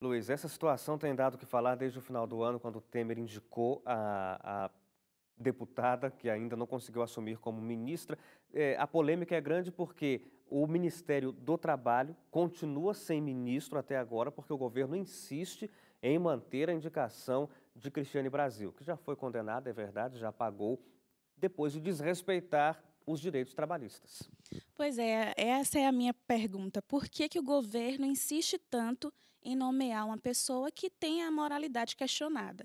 Luiz, essa situação tem dado o que falar desde o final do ano, quando Temer indicou a, a deputada que ainda não conseguiu assumir como ministra. É, a polêmica é grande porque o Ministério do Trabalho continua sem ministro até agora, porque o governo insiste em manter a indicação de Cristiane Brasil, que já foi condenada, é verdade, já pagou, depois de desrespeitar os direitos trabalhistas. Pois é, essa é a minha pergunta. Por que, que o governo insiste tanto em nomear uma pessoa que tem a moralidade questionada?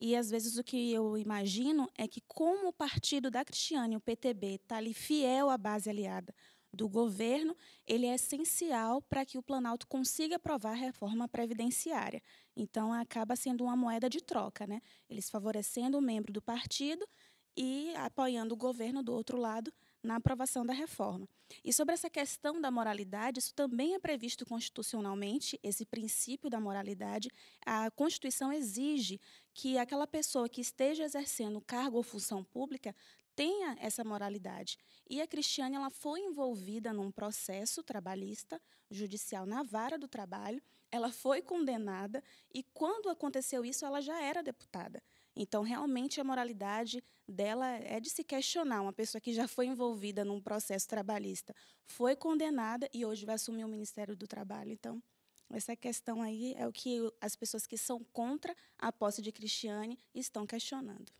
E às vezes o que eu imagino é que, como o partido da Cristiane, o PTB, está ali fiel à base aliada do governo, ele é essencial para que o Planalto consiga aprovar a reforma previdenciária. Então, acaba sendo uma moeda de troca, né? Eles favorecendo o membro do partido e apoiando o governo do outro lado na aprovação da reforma. E sobre essa questão da moralidade, isso também é previsto constitucionalmente, esse princípio da moralidade. A Constituição exige que aquela pessoa que esteja exercendo cargo ou função pública tenha essa moralidade. E a Cristiane ela foi envolvida num processo trabalhista judicial na vara do trabalho, ela foi condenada e quando aconteceu isso ela já era deputada. Então realmente a moralidade dela é de se questionar, uma pessoa que já foi envolvida num processo trabalhista, foi condenada e hoje vai assumir o Ministério do Trabalho. Então, essa questão aí é o que as pessoas que são contra a posse de Cristiane estão questionando.